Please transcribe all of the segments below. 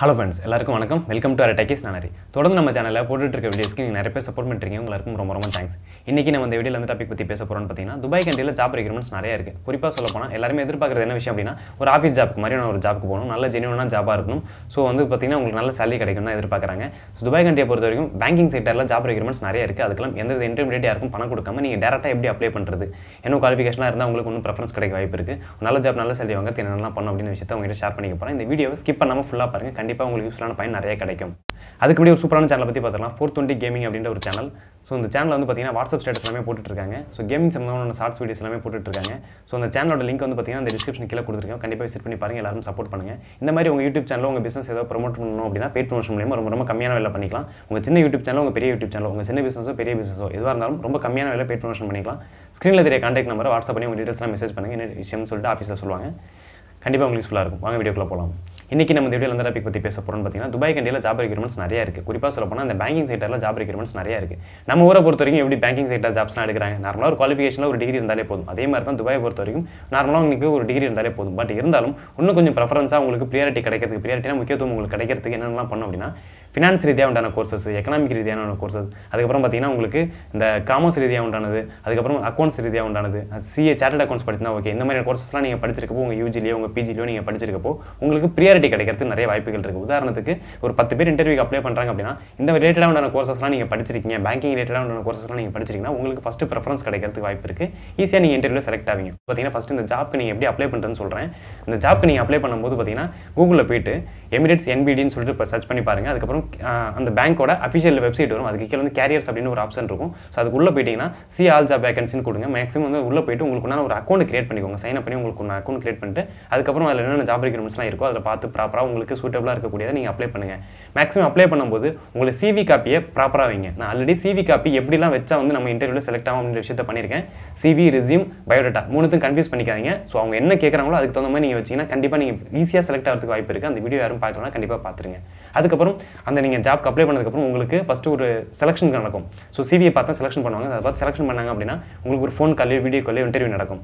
hello friends எல்லாருக்கும் வணக்கம் welcome to அரடேக்கிஸ் நானரி தொடர்ந்து நம்ம சேனலில் போட்டுட்டு இருக்க வீடியோஸ்க்கு நீங்கள் நிறைய பேர் சப்போர்ட் பண்ணுறீங்க உங்களுக்கு ரொம்ப ரொம்ப தேங்க்ஸ் இன்றைக்கி நம்ம இந்த வீடியோவில் வந்து டாபிக் பற்றி பேச போகிறோம்னு பார்த்தீங்கன்னா துபாய் கண்ட்ரியில் ஜாப் ரெக்யூர்மெண்ட்ஸ் நிறைய இருக்குது குறிப்பாக சொல்ல போனால் எல்லாருமே எதிர்பார்க்குறது என்ன விஷயம் அப்படின்னா ஒரு ஆஃபீஸ் ஜாப்க்கு மாதிரியான ஒரு ஜாப்க்கு போகணும் நல்ல ஜெனியூனாக ஜாபாக இருக்கணும் ஸோ வந்து பார்த்தீங்கன்னா உங்களுக்கு நல்ல சேலரி கிடைக்கும் தான் எதிர்பார்க்குறாங்க ஸோ துபாய் கண்டியை பொறுத்த வரைக்கும் பேங்கிங் செக்டரில் ஜாப் ரெக்யூர்மெண்ட்ஸ் நிறைய இருக்குது அதுக்கெல்லாம் எந்த வித இன்டர்மீடியட் யாருக்கும் பணம் கொடுக்காம நீங்கள் டேரெக்டாக எப்படி அப்ளை பண்ணுறது என்ன குவாலிஃபிகேஷனாக இருந்தால் உங்களுக்கு ஒன்றும் ப்ரெஃபரன்ஸ் கிடைக்க வாய்ப்பு இருக்குது நல்ல ஜாப் நல்ல சேலரி வாங்க என்னெல்லாம் பண்ணும் அப்படின்னு விஷயத்தை உங்ககிட்ட ஷேர் பண்ணிக்க போகிறேன் இந்த வீடியோவை ஸ்கிப் பண்ணாமல் ஃபுல்லாக பாருங்க கண்டிப்பாக உங்களுக்கு யூஸ்ஃபுல்லான பயன் நிறைய கிடைக்கும் அதுக்கு ஒரு சூப்பரான சேனலை பற்றி பார்த்துக்கலாம் ஃபோர் டுவெண்ட்டி கேமிங் அப்படின்ற ஒரு சேனல் ஸோ இந்த சேனல் வந்து பார்த்தீங்கன்னா வாட்ஸ்அப் ஸ்டேட்டஸ் எல்லாமே போட்டுட்ருக்காங்க ஸோ கேமிங் சம்மந்தமான ஷார்ட்ஸ் வீடியோஸ் எல்லாமே போட்டுட்டுருக்காங்க ஸோ அந்த சேனலோட லிங்க் வந்து பார்த்தீங்கன்னா அந்த டிஸ்கிரிப்ஷன் கீழே கொடுத்துருக்கோம் கண்டிப்பாக விசிட் பண்ணி பாருங்கள் எல்லாரும் சப்போர்ட் பண்ணுங்கள் இந்த மாதிரி உங்கள் யூடியூப் சேனலில் உங்கள் பிஸ்னஸ் ஏதோ ப்ரொமோட் பண்ணணும் அப்படின்னா பேட் ப்ரொமோஷன் மூலியமாக ரொம்ப ரொம்ப கம்மியான வேலை பண்ணிக்கலாம் உங்கள் சின்ன யூடியூப் சேனல் உங்கள் பெரிய யூடியூப் சேனல் உங்கள் சின்ன பிசினஸோ பெரிய பிசினஸோ எதுவாக இருந்தாலும் ரொம்ப கம்மியான வேலை பேட் ப்ரொமோஷன் பண்ணிக்கலாம் ஸ்க்ரீனில் தெரிய காண்டாக்ட் நம்பர் வாட்ஸ்அப் பண்ணி உங்கள் டீட்டெயில்ஸ்லாம் மெசேஜ் பண்ணுங்கள் என்ன விஷயம்னு சொல்லிட்டு ஆஃபீஸில் சொல்லுவாங்க கண்டிப்பாக உங்களுக்கு யூஸ்ஃபுல்லாக இருக்கும் வாங்க வீடியோக்குள்ளே போகலாம் இன்றைக்கி நம்ம இந்த வீடியோ எந்த டாபிக் பற்றி பேச போகிறோம்னு பார்த்தீங்கன்னா துபாய் கண்டியில் ஜாப் ரிக்ரூமெண்ட்ஸ் நிறையா இருக்குது குறிப்பாக சொல்ல போனால் அந்த பேங்கிங் சைட்டில் ஜாப் ரிக்ரூமெண்ட்ஸ் நிறையா இருக்குது நம்ம ஊரை பொறுத்த வரைக்கும் எப்படி பேங்கிங் சைட்டில் ஜாப்ஸ்லாம் எடுக்கிறாங்க நார்மலாக ஒரு குவாலிஃபிகேஷனில் ஒரு டிகிரி இருந்தாலே போதும் அதே மாதிரி தான் துபாயை பொறுத்த வரைக்கும் நார்மலாக உங்களுக்கு ஒரு டிகிரி இருந்தாலே போதும் பட் இருந்தாலும் இன்னும் கொஞ்சம் ப்ரெஃபரன்ஸாக உங்களுக்கு ப்ரியாரிட்டி கிடைக்கிறதுக்கு ப்ரியாரிட்டினா முக்கியத்துவம் உங்களுக்கு கிடைக்கிறதுக்கு என்னென்னலாம் பண்ணோம் அப்படின்னா ஃபினான்ஸ் ரீதியாக உண்டான கோர்சஸ் எக்கனாமிக் ரீதியான கோர்சஸ் அதுக்கப்புறம் பார்த்தீங்கன்னா உங்களுக்கு இந்த காமர்ஸ் ரீதியாக உண்டானது அதுக்கப்புறம் அக்கௌண்ட்ஸ் ரீதியாக உண்டானது சிஏ சார்ட்டட் அக்கௌண்ட்ஸ் படிச்சிருந்தா ஓகே இந்த மாதிரி கோர்சஸ்லாம் நீங்கள் படிச்சிருக்கப்போ உங்கள் யூஜிலியோ உங்கள் பிஜிலியோ நீங்கள் படிச்சிருக்கப்போ உங்களுக்கு ப்ரியாரிட்டி கிடைக்கிறதுக்கு நிறைய வாய்ப்புகள் இருக்குது உதாரணத்துக்கு ஒரு பத்து பேர் இன்டர்வியூக்கு அப்ளை பண்ணுறாங்க அப்படின்னா இந்த ரிலேட்டடாக உண்டான கோர்சஸ்லாம் நீங்கள் படிச்சிருக்கீங்க பேங்கிங் ரிலேட்டடாக உண்டான கோர்சஸ்லாம் நீங்கள் படிச்சிருக்கீங்கன்னா உங்களுக்கு ஃபஸ்ட்டு ப்ரிஃபரன்ஸ் கிடைக்கிறதுக்கு வாய்ப்பு இருக்குது ஈஸியாக நீங்கள் இன்டர்வியூ செலக்ட் ஆவீங்க பார்த்தீங்கன்னா ஃபஸ்ட்டு இந்த ஜாப்க்கு நீங்கள் எப்படி அப்ளை பண்ணுறேன்னு சொல்கிறேன் இந்த ஜாப்க்கு நீங்கள் அப்ளை பண்ணும்போது பார்த்தீங்கன்னா கூகுளில் போயிட்டு எமிரேட்ஸ் என்பிடின்னு சொல்லிட்டு இப்போ சர்ச் பண்ணி பாருங்கள் அதுக்கப்புறம் அந்த பேங்க்கோட அஃபிஷியல் வெப்சைட் வரும் அதுக்கு கீழே வந்து கேரியர்ஸ் அப்படின்னு ஒரு ஆப்ஷன் இருக்கும் ஸோ அதுக்குள்ளே போயிட்டீங்கன்னா சி ஆல் ஜா வேகன்சின்னு கொடுங்க மேக்ஸிமம் வந்து உள்ளே போயிட்டு உங்களுக்கு நான் ஒரு அக்கௌண்ட் கிரியேட் பண்ணிக்கோங்க சைன் அப் பண்ணி உங்களுக்கு ஒன்று அக்கௌண்ட் கிரியேட் பண்ணிட்டு அதுக்கப்புறம் அதில் என்னென்ன ஜாப் ரெக்யூர்மெண்ட்ஸ்லாம் இருக்கோ அதில் பார்த்து ப்ராப்பராக உங்களுக்கு சூட்டபுளாக இருக்கக்கூடியதை நீங்கள் அப்ளை பண்ணுங்கள் மேக்ஸிமம் அப்ளை பண்ணும்போது உங்களை சிவி காப்பியை ப்ராப்பராக வைங்க நான் ஆல்ரெடி சிவி காப்பி எப்படிலாம் வச்சா வந்து நம்ம இன்டர்வியூல செலக்ட் ஆகும் அப்படின்ற விஷயத்த பண்ணியிருக்கேன் சிவி ரிசியூம் பயோடேட்டா மூணுத்தையும் கன்ஃபியூஸ் பண்ணிக்காதீங்க ஸோ அவங்க என்ன கேட்குறாங்களோ அதுக்கு தகுந்த மாதிரி நீங்கள் வச்சிங்கன்னா கண்டிப்பாக நீங்கள் ஈஸியாக செலக்ட் ஆகிறதுக்கு வாய்ப்பு இருக்குது அந்த வீடியோ யாரும் பார்க்கலாம் கண்டிப்பாக பார்த்துருங்க அதுக்கப்புறம் அந்த நீங்கள் ஜாப்க்கு அப்ளை பண்ணதுக்கப்புறம் உங்களுக்கு ஃபஸ்ட்டு ஒரு செலக்ஷன் நடக்கும் ஸோ சிவியை பார்த்தா செலக்ஷன் பண்ணுவாங்க அதை பார்த்து செலக்ஷன் பண்ணாங்க அப்படின்னா உங்களுக்கு ஒரு ஃபோன் கால்லையோ வீடியோ காலையோ இன்டர்வியூ நடக்கும்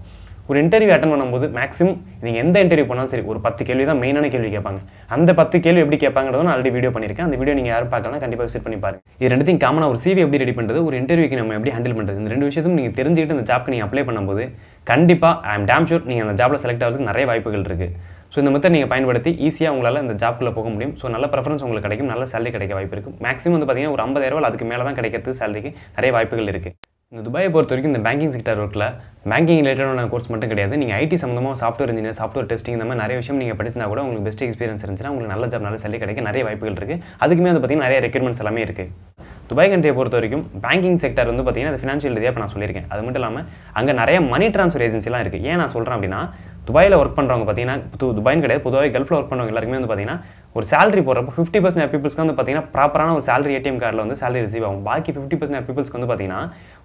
ஒரு இன்டர்வியூ அட்டன் பண்ணும்போது மேக்ஸிமம் நீங்கள் எந்த இன்டர்வியூ பண்ணாலும் சரி ஒரு பத்து கேள்வி தான் மெயினான கேள்வி கேட்பாங்க அந்த பத்து கேள்வி எப்படி கேட்பாங்கிறதும் நான் ஆல்ரெடி வீடியோ பண்ணியிருக்கேன் அந்த வீடியோ நீங்கள் யாரும் பார்க்கலாம் கண்டிப்பாக விசிட் பண்ணி பாருங்க இது ரெண்டுத்தையும் காமனாக ஒரு சிவி எப்படி ரெடி பண்ணுறது ஒரு இன்டர்வியூக்கு நம்ம எப்படி ஹேண்டில் பண்ணுறது இந்த ரெண்டு விஷயத்தையும் நீங்கள் தெரிஞ்சுக்கிட்டு இந்த ஜாப்க்கு நீங்கள் அப்ளை பண்ணும்போது கண்டிப்பாக ஐ ஆம் டேம் ஷூர் நீங்கள் அந்த ஜாப்பில் செலக்ட் ஆகிறதுக்கு நிறைய வாய்ப்புகள் இருக்குது ஸோ இந்த மொத்தம் நீங்கள் பயன்படுத்தி ஈஸியாக உங்களால் இந்த ஜாப்பில் போக முடியும் ஸோ நல்ல ப்ரெஃபரன்ஸ் உங்களுக்கு கிடைக்கும் நல்ல சேலரி கிடைக்க வாய்ப்பு இருக்குது மேக்ஸிமம் வந்து பார்த்தீங்கன்னா ஒரு ஐம்பதாயிரம் அதுக்கு மேலே தான் கிடைக்கிறது சேலரிக்கு நிறைய வாய்ப்புகள் இருக்குது இந்த துபாயை பொறுத்த வரைக்கும் இந்த பேங்கிங் செக்டர் ஒர்க்கில் பேங்கிங் ரிலேட்டடான கோர்ஸ் மட்டும் கிடையாது நீங்கள் ஐடி சம்மந்தமாக சாஃப்ட்வேர் இன்ஜினியர் சாஃப்ட்வேர் டெஸ்டிங் இந்த மாதிரி நிறைய விஷயம் நீங்கள் படிச்சிருந்தா கூட உங்களுக்கு பெஸ்ட் எக்ஸ்பீரியன்ஸ் இருந்துச்சுன்னா உங்களுக்கு நல்ல ஜாப் நல்ல சேலரி கிடைக்க நிறைய வாய்ப்புகள் இருக்குது அதுக்குமே வந்து பார்த்தீங்கன்னா நிறைய ரெக்யூர்மெண்ட்ஸ் எல்லாமே இருக்குது துபாய் கண்ட்ரியை பொறுத்த வரைக்கும் பேங்கிங் செக்டர் வந்து பார்த்திங்கன்னா அது ஃபினான்ஷியல் ரீதியாக இப்போ நான் சொல்லியிருக்கேன் அது மட்டும் இல்லாமல் அங்கே நிறைய மணி ட்ரான்ஸ்ஃபர் ஏஜென்சிலாம் இருக்குது ஏன் நான் சொல்கிறேன் அப்படின்னா துபாயில் ஒர்க் பண்ணுறவங்க பார்த்தீங்கன்னா து துபாயின் கிடையாது பொதுவாக கல்ஃபில் ஒர்க் பண்ணுறவங்க எல்லாருமே வந்து பார்த்தீங்கன்னா ஒரு சேலரி போடுறப்போ ஃபிஃப்டி பர்சன்ட் பீப்புள்ஸ்க்கு வந்து பார்த்தீங்கன்னா ப்ராப்பரான ஒரு சேலரி ஏடிஎம் கார்டில் வந்து சேலரி ரிசீவ் ஆகும் பாக்கி ஃபிஃப்டி பர்சன்ட் பீப்புள்ஸ்க்கு வந்து பார்த்தீங்கன்னா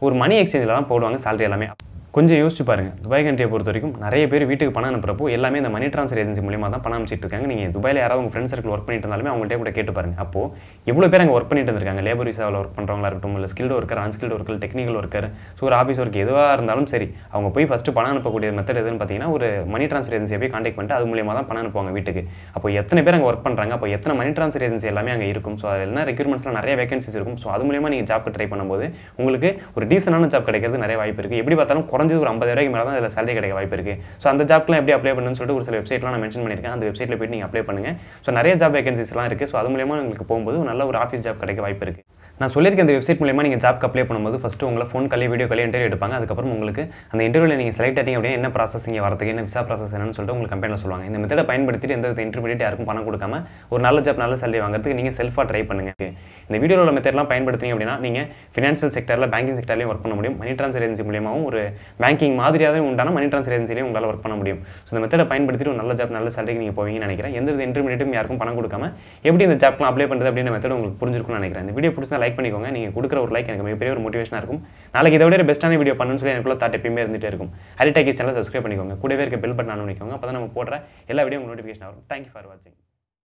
ஒரு மணி எக்ஸ்சேஞ்சில் தான் போடுவாங்க சேலரி எல்லாமே கொஞ்சம் யோசிச்சு பாருங்க துபாய் கண்ட்ரியை பொறுத்த வரைக்கும் நிறைய பேர் வீட்டுக்கு பணம் அனுப்புறப்போ எல்லாமே இந்த மணி ட்ரான்ஸ்ஃபர் ஏஜென்சி மூலியமாக தான் பணம் அனுப்பிச்சிட்டு இருக்காங்க நீங்கள் துபாயில் யாராவது உங்கள் ஃப்ரெண்ட்ஸ் சர்க்கிள் ஒர்க் பண்ணிட்டு இருந்தாலுமே அவங்கள்ட்ட கூட கேட்டு பாருங்க அப்போது எவ்வளோ பேர் அங்கே ஒர்க் பண்ணிட்டு இருக்காங்க லேபர் விசாவில் ஒர்க் பண்ணுறவங்களா இருக்கட்டும் இல்லை skilled worker unskilled worker technical worker so ஒரு ஆஃபீஸ் ஒர்க் எதுவாக இருந்தாலும் சரி அவங்க போய் ஃபஸ்ட்டு பணம் அனுப்பக்கூடிய மெத்தட் எதுன்னு பார்த்தீங்கன்னா ஒரு மணி ட்ரான்ஸ்ஃபர் ஏஜென்சியை போய் காண்டாக்ட் பண்ணிட்டு அது மூலியமாக தான் பணம் அனுப்புவாங்க வீட்டுக்கு அப்போ எத்தனை பேர் அங்கே ஒர்க் பண்ணுறாங்க அப்போ எத்தனை மணி ட்ரான்ஸ்ஃபர் ஏஜென்சி எல்லாமே அங்கே இருக்கும் ஸோ அதில் என்ன ரெக்யூர்மெண்ட்ஸ்லாம் நிறைய வேகன்சிஸ் இருக்கும் ஸோ அது மூலியமாக நீங்கள் ஜாப்க்கு ட்ரை பண்ணும்போது உங்களுக்கு ஒரு டீசனான ஜாப் கிடைக்கிறது நிறைய வாய்ப்பு இருக்குது எப்படி பார்த்தாலும் குறைஞ்ச குறைஞ்சது ஒரு ரூபாய்க்கு மேலே தான் இதில் சேலரி கிடைக்க வாய்ப்பு இருக்குது ஸோ அந்த ஜாப்லாம் எப்படி அப்ளை பண்ணுன்னு சொல்லிட்டு ஒரு சில வெப்சைட்லாம் நான் மென்ஷன் பண்ணியிருக்கேன் அந்த வெப்சைட்டில் போய்ட்டு நீங்கள் அப்ளை பண்ணுங்கள் ஸோ நிறைய ஜாப் வேகன்சிஸ்லாம் இருக்குது ஸோ அது மூலியமாக உங்களுக்கு போகும்போது நல்ல ஒரு ஆஃபீஸ் ஜாப் கிடைக்க வாய்ப்பு இருக்குது நான் சொல்லியிருக்கேன் இந்த வெப்சைட் மூலியமாக நீங்கள் ஜாப்க்கு அப்ளை பண்ணும்போது ஃபஸ்ட்டு உங்களை ஃபோன் காலே வீடியோ காலே இன்டர்வியூ எடுப்பாங்க அதுக்கப்புறம் உங்களுக்கு அந்த இன்டர்வியூவில் நீங்கள் செலக்ட் ஆகிட்டீங்க அப்படின்னா என்ன ப்ராசஸ் இங்கே வரதுக்கு என்ன விசா ப்ராசஸ் என்னன்னு சொல்லிட்டு உங்களுக்கு கம்பெனியில் சொல்லுவாங்க இந்த மெத்தடை பயன்படுத்திட்டு எந்த இன்டர்மீடியட் யாருக்கும் பணம் கொடுக்காம ஒரு நல்ல ஜாப் நல்ல சேலரி வாங்குறதுக்கு நீங்கள் செல்ஃபாக ட்ரை பண்ணுங்கள் இந்த வீடியோவில் உள்ள மெத்தட்லாம் பயன்படுத்தினீங்க அப்படின்னா நீங்கள் ஃபினான்ஷியல் செக்டரில் பேங்கிங் செக்டர்லேயும் ஒர்க் பண்ண முடியும் மணி ட்ரான்ஸ்ஃபர் ஏஜென்சி மூலியமாகவும் ஒரு பேங்கிங் மாதிரியாகவே உண்டான மணி ட்ரான்ஸ்ஃபர் ஏஜென்சிலையும் உங்களால் ஒர்க் பண்ண முடியும் ஸோ இந்த மெத்தடை பயன்படுத்திட்டு ஒரு நல்ல ஜாப் நல்ல சேலரிக்கு நீங்கள் போவீங்கன்னு நினைக்கிறேன் எந்த இன்டர்மீடியட்டும் யாருக்கும் பணம் கொடுக்காம எப்படி இந்த ஜாப்லாம் அப்ளை பண்ணுறது அப்படின்ற மெத்தட் உங்களுக்கு புரிஞ்சிருக்கும்னு நினைக்கிறேன் இந்த வீடியோ பிடிச்சா லைக் பண்ணிக்கோங்க நீங்கள் கொடுக்குற ஒரு லைக் எனக்கு மிகப்பெரிய ஒரு மோட்டிவேஷனாக இருக்கும் நாளைக்கு இதை விட பெஸ்ட்டான வீடியோ பண்ணணும்னு சொல்லி எனக்குள்ள தாட் எப்பயுமே இருந்துகிட்டே இருக்கும் ஹரிடாக்கி சேனல் சப்ஸ்கிரைப் பண்ணிக்கோங்க கூடவே இருக்க பெல் பட்டன் ஆன் அப்போ தான் நம்ம போடுற எல்லா வீடியோ உங்களுக்கு நோட்டிஃபிகேஷன் ஆகும் தேங்க்யூ ஃபார் வாட்சிங்